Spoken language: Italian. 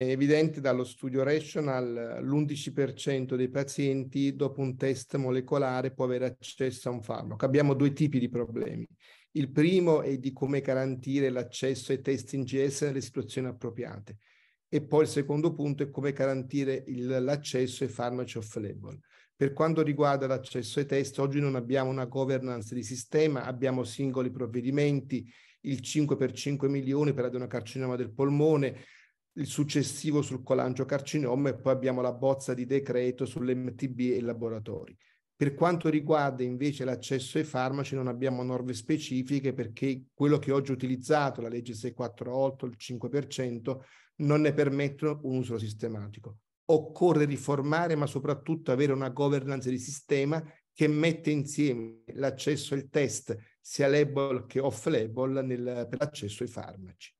È evidente dallo studio Rational, l'11% dei pazienti dopo un test molecolare può avere accesso a un farmaco. Abbiamo due tipi di problemi. Il primo è di come garantire l'accesso ai test in GS nelle situazioni appropriate e poi il secondo punto è come garantire il, l'accesso ai farmaci off-label. Per quanto riguarda l'accesso ai test, oggi non abbiamo una governance di sistema, abbiamo singoli provvedimenti, il 5 per 5 milioni per adenocarcinoma del polmone, il successivo sul colangiocarcinoma e poi abbiamo la bozza di decreto sull'MTB e i laboratori. Per quanto riguarda invece l'accesso ai farmaci non abbiamo norme specifiche perché quello che oggi ho utilizzato, la legge 648, il 5%, non ne permettono un uso sistematico. Occorre riformare ma soprattutto avere una governance di sistema che mette insieme l'accesso al test sia label che off label nel, per l'accesso ai farmaci.